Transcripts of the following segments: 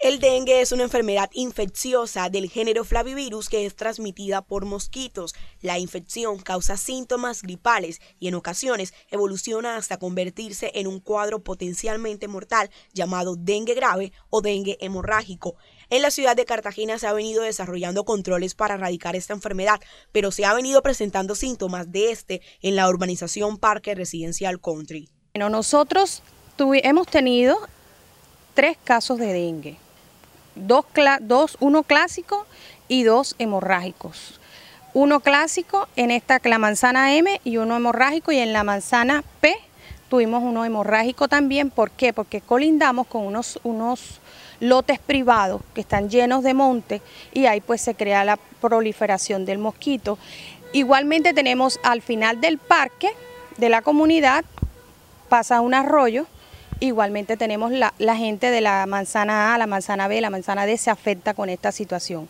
El dengue es una enfermedad infecciosa del género flavivirus que es transmitida por mosquitos. La infección causa síntomas gripales y en ocasiones evoluciona hasta convertirse en un cuadro potencialmente mortal llamado dengue grave o dengue hemorrágico. En la ciudad de Cartagena se ha venido desarrollando controles para erradicar esta enfermedad, pero se ha venido presentando síntomas de este en la urbanización Parque Residencial Country. Bueno, nosotros hemos tenido tres casos de dengue dos, dos, uno clásico y dos hemorrágicos. Uno clásico en esta la manzana M y uno hemorrágico y en la manzana P tuvimos uno hemorrágico también. ¿Por qué? Porque colindamos con unos, unos lotes privados que están llenos de monte y ahí pues se crea la proliferación del mosquito. Igualmente tenemos al final del parque de la comunidad, pasa un arroyo Igualmente tenemos la, gente de la manzana A, la manzana B, la manzana D se afecta con esta situación.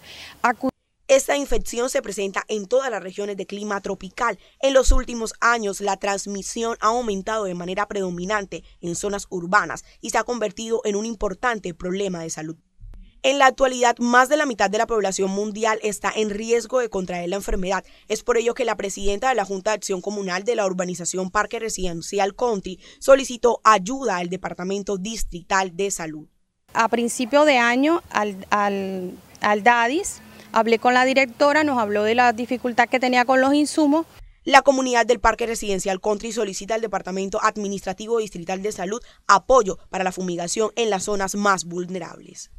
esta infección se presenta en todas las regiones de clima tropical. En los últimos años, la transmisión ha aumentado de manera predominante en zonas urbanas y se ha convertido en un importante problema de salud en la actualidad, más de la mitad de la población mundial está en riesgo de contraer la enfermedad. Es por ello que la presidenta de la Junta de Acción Comunal de la urbanización Parque Residencial Conti solicitó ayuda al Departamento Distrital de Salud. A principio de año, al, al DADIS, hablé con la directora, nos habló de la dificultad que tenía con los insumos la comunidad del Parque Residencial Country solicita al Departamento Administrativo Distrital de Salud apoyo para la fumigación en las zonas más vulnerables.